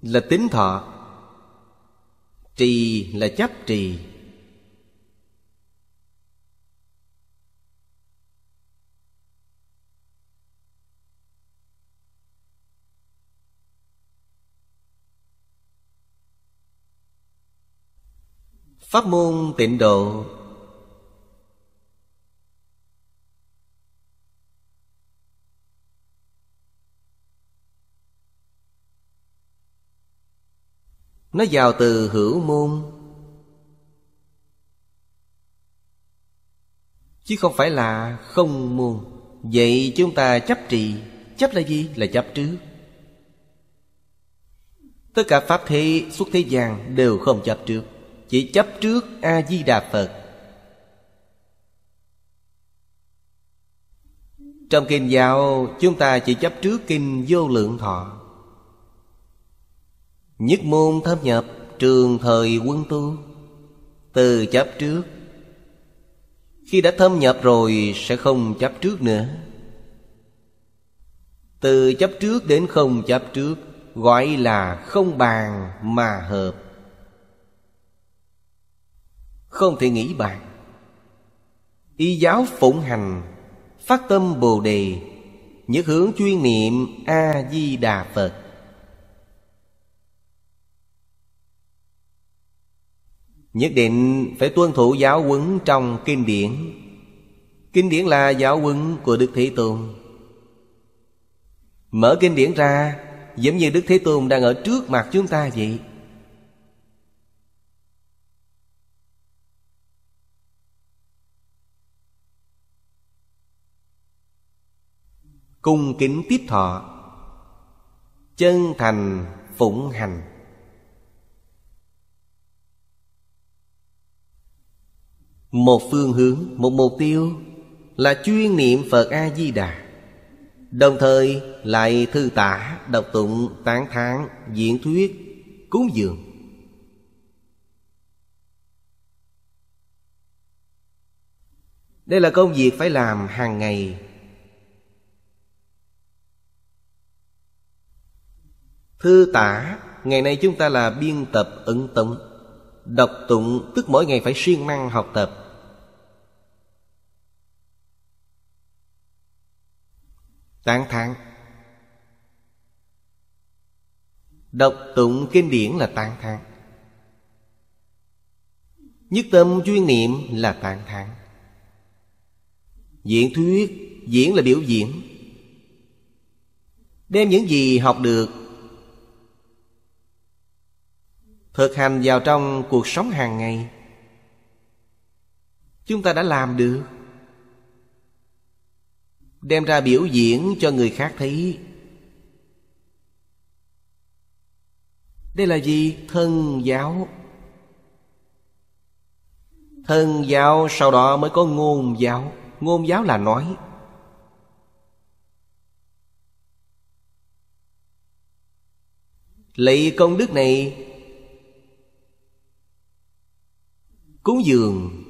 là tính thọ trì là chấp trì pháp môn tịnh độ Nó vào từ hữu môn Chứ không phải là không môn Vậy chúng ta chấp trì Chấp là gì? Là chấp trước Tất cả Pháp thế xuất thế gian đều không chấp trước Chỉ chấp trước A-di-đà Phật Trong kinh giáo chúng ta chỉ chấp trước kinh vô lượng thọ Nhất môn thâm nhập trường thời quân tu Từ chấp trước Khi đã thâm nhập rồi sẽ không chấp trước nữa Từ chấp trước đến không chấp trước Gọi là không bàn mà hợp Không thể nghĩ bàn Y giáo phụng hành Phát tâm Bồ Đề Nhất hướng chuyên niệm A-di-đà Phật nhất định phải tuân thủ giáo huấn trong kinh điển kinh điển là giáo huấn của đức thế tôn mở kinh điển ra giống như đức thế tôn đang ở trước mặt chúng ta vậy cung kính tiếp thọ chân thành phụng hành một phương hướng một mục tiêu là chuyên niệm phật a di đà đồng thời lại thư tả đọc tụng tán thán diễn thuyết cúng dường đây là công việc phải làm hàng ngày thư tả ngày nay chúng ta là biên tập ấn tống đọc tụng tức mỗi ngày phải siêng năng học tập tán thán đọc tụng kinh điển là tán thán nhất tâm chuyên niệm là tán thán diễn thuyết diễn là biểu diễn đem những gì học được thực hành vào trong cuộc sống hàng ngày chúng ta đã làm được đem ra biểu diễn cho người khác thấy đây là gì thân giáo thân giáo sau đó mới có ngôn giáo ngôn giáo là nói lấy công đức này cúng dường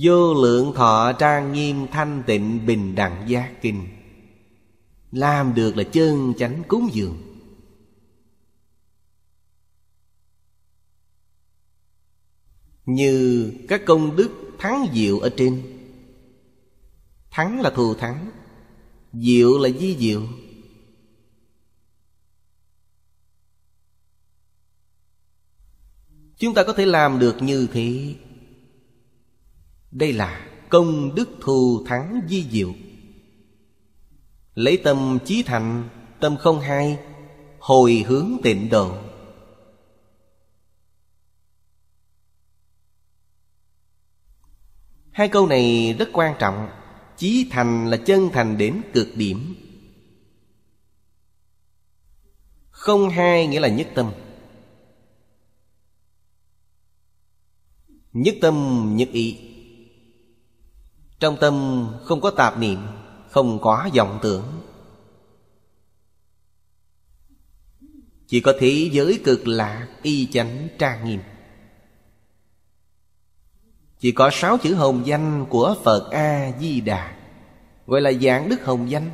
Vô lượng thọ trang nghiêm thanh tịnh bình đẳng giác kinh Làm được là chân chánh cúng dường Như các công đức thắng diệu ở trên Thắng là thù thắng Diệu là di diệu Chúng ta có thể làm được như thế đây là công đức thù thắng di diệu Lấy tâm chí thành Tâm không hai Hồi hướng tịnh độ Hai câu này rất quan trọng Chí thành là chân thành đến cực điểm Không hai nghĩa là nhất tâm Nhất tâm nhất ý trong tâm không có tạp niệm Không có vọng tưởng Chỉ có thế giới cực lạ Y chánh trang nghiêm Chỉ có sáu chữ hồng danh Của Phật A-di-đà Gọi là dạng đức hồng danh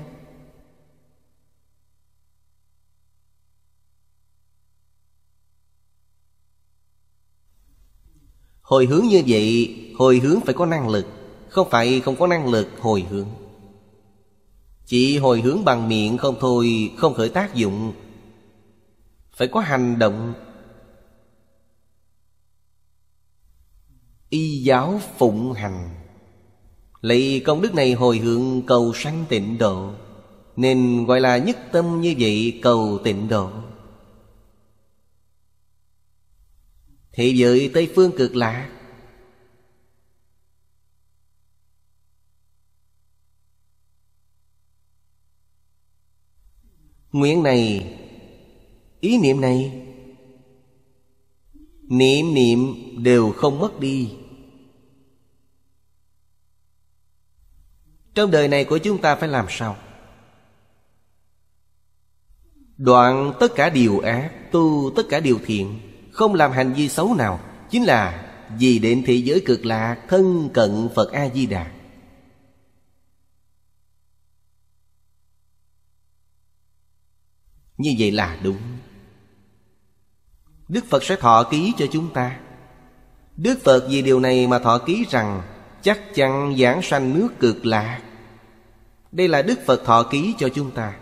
Hồi hướng như vậy Hồi hướng phải có năng lực không phải không có năng lực hồi hướng Chỉ hồi hướng bằng miệng không thôi Không khởi tác dụng Phải có hành động Y giáo phụng hành Lấy công đức này hồi hướng cầu sanh tịnh độ Nên gọi là nhất tâm như vậy cầu tịnh độ Thị giới Tây Phương cực lạc Nguyện này Ý niệm này Niệm niệm đều không mất đi Trong đời này của chúng ta phải làm sao? Đoạn tất cả điều ác Tu tất cả điều thiện Không làm hành vi xấu nào Chính là vì đến thế giới cực lạc Thân cận Phật A-di-đà như vậy là đúng đức phật sẽ thọ ký cho chúng ta đức phật vì điều này mà thọ ký rằng chắc chắn giảng sanh nước cực lạc đây là đức phật thọ ký cho chúng ta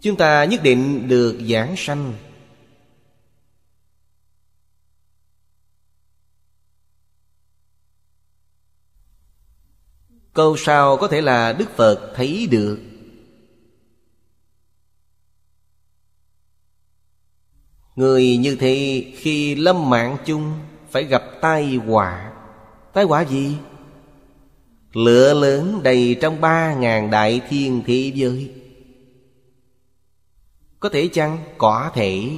chúng ta nhất định được giảng sanh câu sau có thể là đức phật thấy được Người như thế khi lâm mạng chung Phải gặp tai họa Tai họa gì? Lửa lớn đầy trong ba ngàn đại thiên thế giới Có thể chăng? Có thể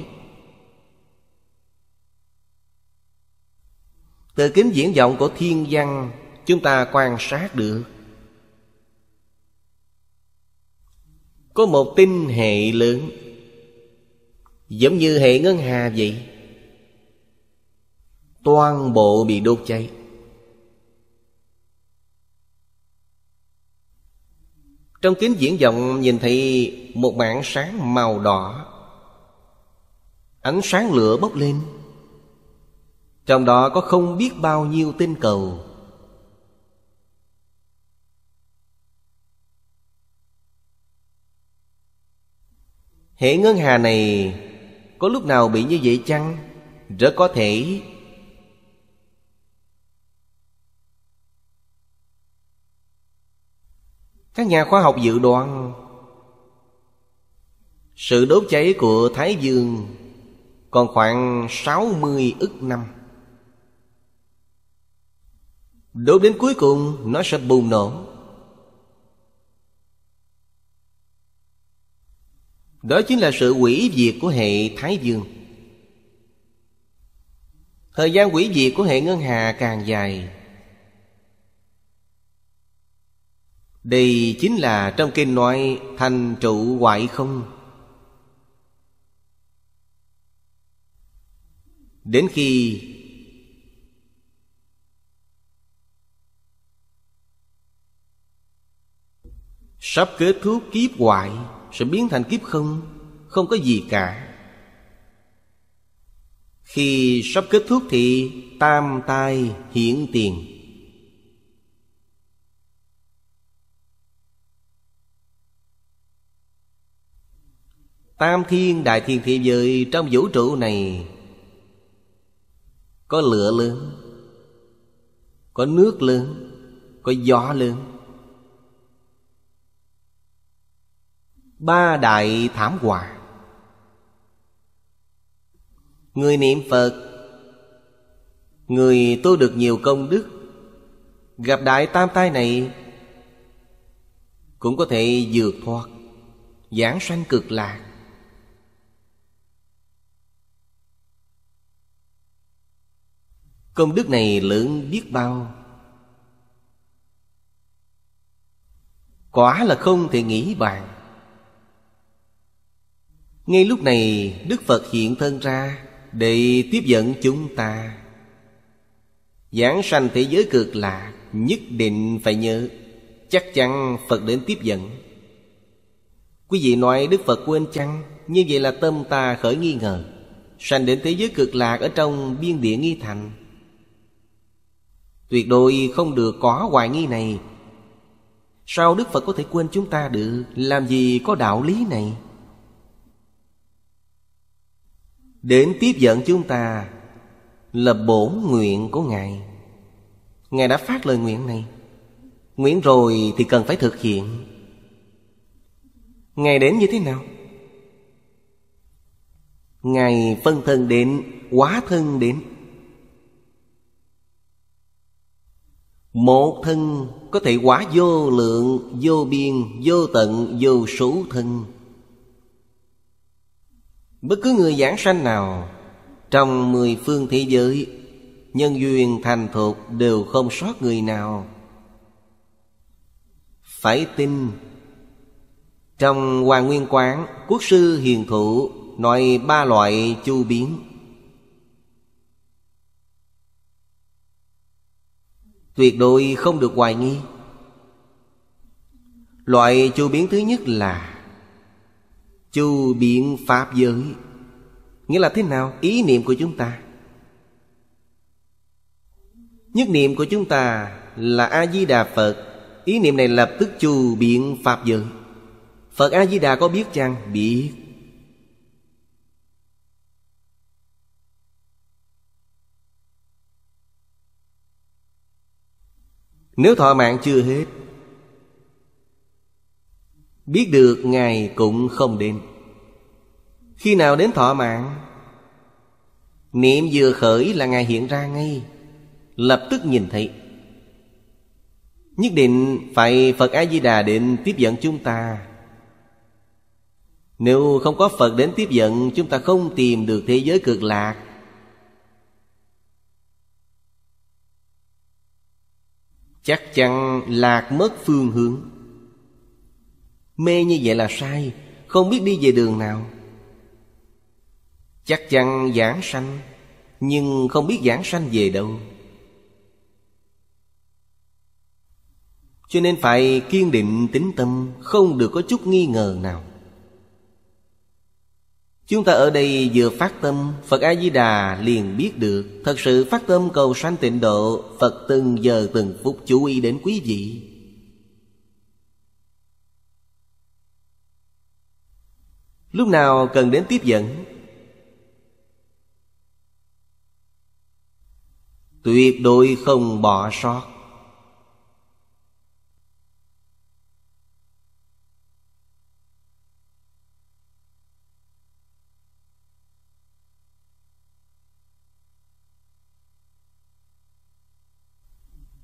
Từ kính diễn vọng của thiên văn Chúng ta quan sát được Có một tinh hệ lớn Giống như hệ ngân hà vậy Toàn bộ bị đốt cháy Trong kính diễn vọng nhìn thấy một mảng sáng màu đỏ Ánh sáng lửa bốc lên Trong đó có không biết bao nhiêu tinh cầu Hệ ngân hà này có lúc nào bị như vậy chăng? Rất có thể Các nhà khoa học dự đoán Sự đốt cháy của Thái Dương Còn khoảng 60 ức năm Đốt đến cuối cùng nó sẽ bùng nổ Đó chính là sự quỷ diệt của hệ Thái Dương Thời gian quỷ diệt của hệ Ngân Hà càng dài Đây chính là trong kinh nói thành trụ hoại không Đến khi Sắp kết thúc kiếp hoại sẽ biến thành kiếp không Không có gì cả Khi sắp kết thúc thì tam tai hiển tiền Tam thiên đại thiên thế giới trong vũ trụ này Có lửa lớn Có nước lớn Có gió lớn ba đại thảm họa người niệm phật người tu được nhiều công đức gặp đại tam tai này cũng có thể vượt thoát giảng sanh cực lạc công đức này lớn biết bao quả là không thể nghĩ bàn ngay lúc này đức phật hiện thân ra để tiếp dẫn chúng ta giảng sanh thế giới cực lạc nhất định phải nhớ chắc chắn phật đến tiếp dẫn quý vị nói đức phật quên chăng như vậy là tâm ta khởi nghi ngờ sanh đến thế giới cực lạc ở trong biên địa nghi thành tuyệt đối không được có hoài nghi này sao đức phật có thể quên chúng ta được làm gì có đạo lý này Đến tiếp dẫn chúng ta Là bổn nguyện của Ngài Ngài đã phát lời nguyện này Nguyện rồi thì cần phải thực hiện Ngài đến như thế nào? Ngài phân thân đến Quá thân đến Một thân có thể quá vô lượng Vô biên, vô tận, vô số thân Bất cứ người giảng sanh nào Trong mười phương thế giới Nhân duyên thành thuộc đều không sót người nào Phải tin Trong Hoàng Nguyên Quán Quốc sư hiền thụ Nói ba loại chu biến Tuyệt đối không được hoài nghi Loại chu biến thứ nhất là chu biện pháp giới nghĩa là thế nào ý niệm của chúng ta nhất niệm của chúng ta là a di đà phật ý niệm này lập tức chu biện pháp giới phật a di đà có biết chăng biết Nếu thọ mạng chưa hết Biết được Ngài cũng không đến Khi nào đến thọ mạng Niệm vừa khởi là Ngài hiện ra ngay Lập tức nhìn thấy Nhất định phải Phật A-di-đà định tiếp dẫn chúng ta Nếu không có Phật đến tiếp dẫn Chúng ta không tìm được thế giới cực lạc Chắc chắn lạc mất phương hướng Mê như vậy là sai Không biết đi về đường nào Chắc chắn giảng sanh Nhưng không biết giảng sanh về đâu Cho nên phải kiên định tính tâm Không được có chút nghi ngờ nào Chúng ta ở đây vừa phát tâm Phật A-di-đà liền biết được Thật sự phát tâm cầu sanh tịnh độ Phật từng giờ từng phút chú ý đến quý vị lúc nào cần đến tiếp dẫn tuyệt đối không bỏ sót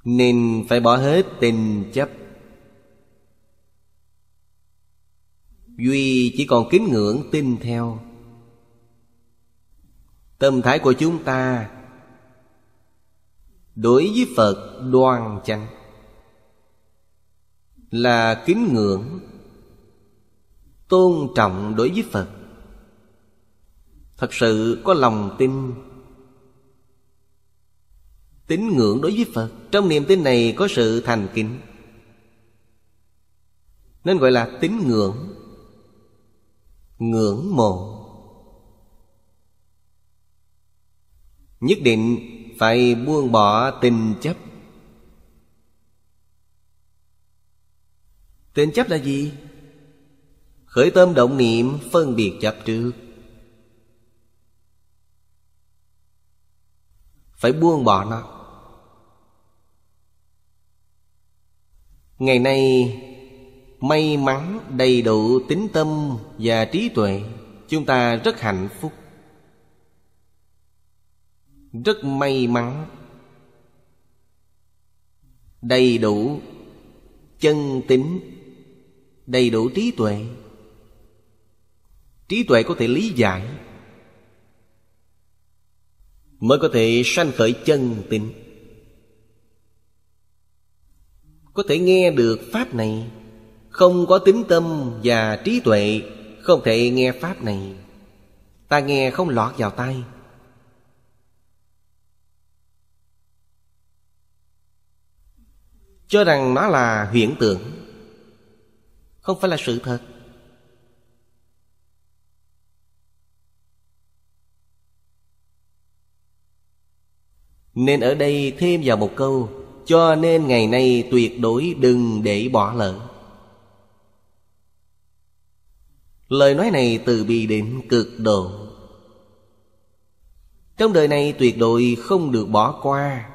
nên phải bỏ hết tình chấp duy chỉ còn kính ngưỡng tin theo tâm thái của chúng ta đối với phật đoan chánh là kính ngưỡng tôn trọng đối với phật thật sự có lòng tin tín ngưỡng đối với phật trong niềm tin này có sự thành kính nên gọi là tín ngưỡng ngưỡng mộ nhất định phải buông bỏ tình chấp tình chấp là gì khởi tâm động niệm phân biệt chấp trước phải buông bỏ nó ngày nay may mắn đầy đủ tính tâm và trí tuệ chúng ta rất hạnh phúc rất may mắn đầy đủ chân tính đầy đủ trí tuệ trí tuệ có thể lý giải mới có thể sanh khởi chân tính có thể nghe được pháp này không có tính tâm và trí tuệ không thể nghe pháp này ta nghe không lọt vào tai cho rằng nó là huyễn tưởng không phải là sự thật nên ở đây thêm vào một câu cho nên ngày nay tuyệt đối đừng để bỏ lỡ Lời nói này từ bi đến cực độ Trong đời này tuyệt đối không được bỏ qua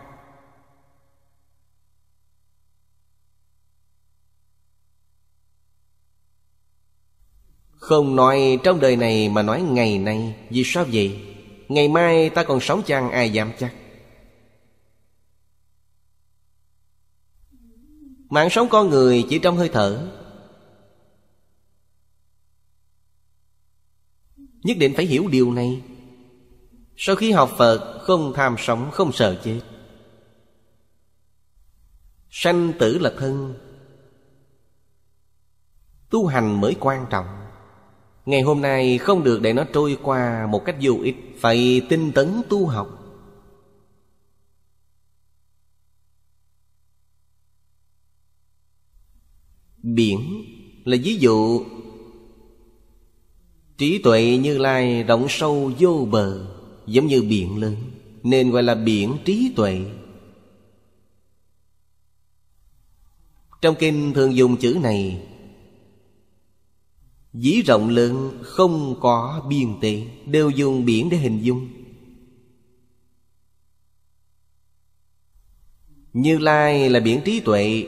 Không nói trong đời này mà nói ngày nay Vì sao vậy? Ngày mai ta còn sống chăng ai dám chắc Mạng sống con người chỉ trong hơi thở Nhất định phải hiểu điều này Sau khi học Phật Không tham sống không sợ chết Sanh tử là thân Tu hành mới quan trọng Ngày hôm nay không được để nó trôi qua một cách vô ích Phải tinh tấn tu học Biển là ví dụ Trí tuệ Như Lai rộng sâu vô bờ Giống như biển lớn Nên gọi là biển trí tuệ Trong kinh thường dùng chữ này Dĩ rộng lớn không có biên tệ Đều dùng biển để hình dung Như Lai là biển trí tuệ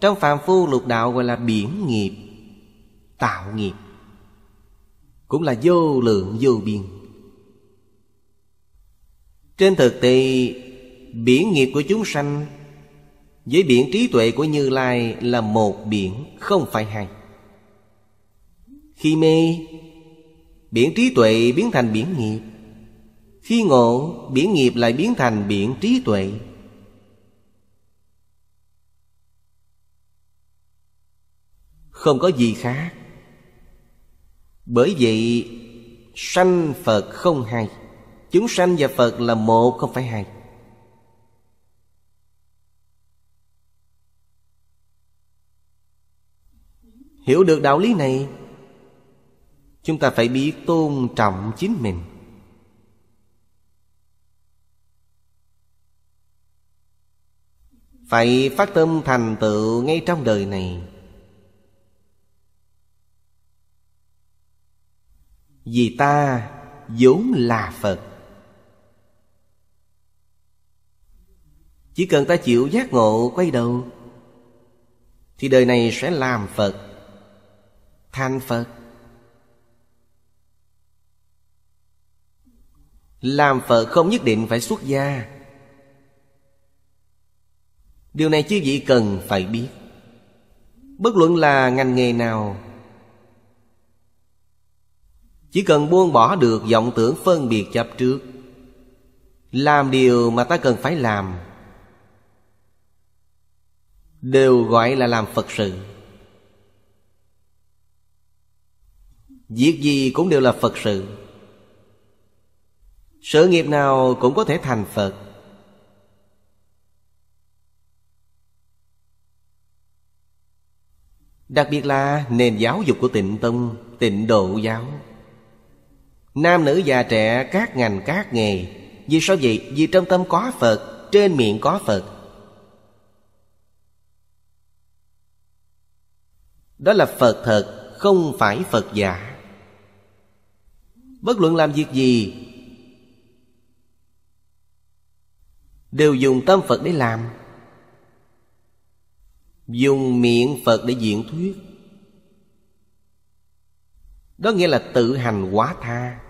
Trong phàm phu lục đạo gọi là biển nghiệp Tạo nghiệp cũng là vô lượng vô biên trên thực tế biển nghiệp của chúng sanh với biển trí tuệ của như lai là một biển không phải hai khi mê biển trí tuệ biến thành biển nghiệp khi ngộ biển nghiệp lại biến thành biển trí tuệ không có gì khác bởi vậy sanh Phật không hai Chúng sanh và Phật là một không phải hai Hiểu được đạo lý này Chúng ta phải biết tôn trọng chính mình Phải phát tâm thành tựu ngay trong đời này Vì ta vốn là Phật Chỉ cần ta chịu giác ngộ quay đầu Thì đời này sẽ làm Phật Thành Phật Làm Phật không nhất định phải xuất gia Điều này chư vị cần phải biết Bất luận là ngành nghề nào chỉ cần buông bỏ được vọng tưởng phân biệt chấp trước làm điều mà ta cần phải làm đều gọi là làm phật sự việc gì cũng đều là phật sự sự nghiệp nào cũng có thể thành phật đặc biệt là nền giáo dục của tịnh tông tịnh độ giáo nam nữ già trẻ các ngành các nghề vì sao vậy vì trong tâm có phật trên miệng có phật đó là phật thật không phải phật giả bất luận làm việc gì đều dùng tâm phật để làm dùng miệng phật để diễn thuyết đó nghĩa là tự hành quá tha